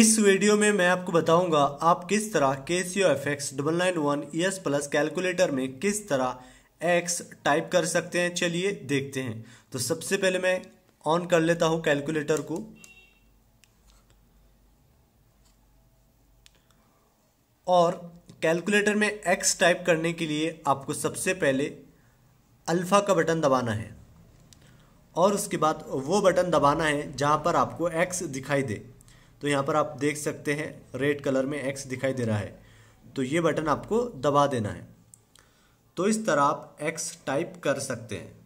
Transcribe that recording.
इस वीडियो में मैं आपको बताऊंगा आप किस तरह के C O F X double nine one E S plus calculator में किस तरह एक्स टाइप कर सकते हैं चलिए देखते हैं तो सबसे पहले मैं ऑन कर लेता हूं कैलकुलेटर को और कैलकुलेटर में एक्स टाइप करने के लिए आपको सबसे पहले अल्फ़ा का बटन दबाना है और उसके बाद वो बटन दबाना है जहां पर आपको एक्स दिखाई दे तो यहाँ पर आप देख सकते हैं रेड कलर में एक्स दिखाई दे रहा है तो ये बटन आपको दबा देना है तो इस तरह आप एक्स टाइप कर सकते हैं